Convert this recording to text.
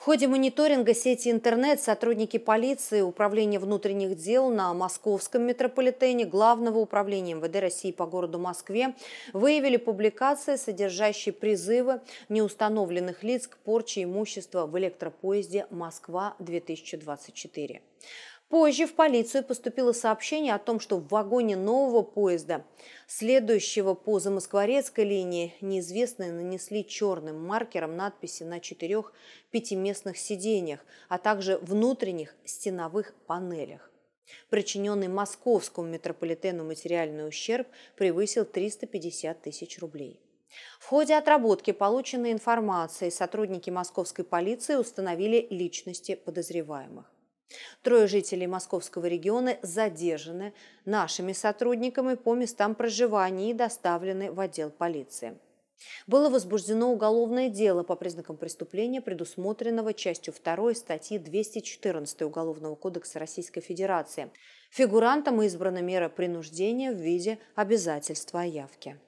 В ходе мониторинга сети интернет сотрудники полиции, Управления внутренних дел на московском метрополитене, Главного управления МВД России по городу Москве выявили публикации, содержащие призывы неустановленных лиц к порче имущества в электропоезде «Москва-2024». Позже в полицию поступило сообщение о том, что в вагоне нового поезда, следующего по Замоскворецкой линии, неизвестные нанесли черным маркером надписи на четырех пятиместных сиденьях, а также внутренних стеновых панелях. Причиненный московскому метрополитену материальный ущерб превысил 350 тысяч рублей. В ходе отработки полученной информации сотрудники московской полиции установили личности подозреваемых. Трое жителей московского региона задержаны нашими сотрудниками по местам проживания и доставлены в отдел полиции. Было возбуждено уголовное дело по признакам преступления, предусмотренного частью 2 статьи 214 Уголовного кодекса Российской Федерации. Фигурантам избрана мера принуждения в виде обязательства явки.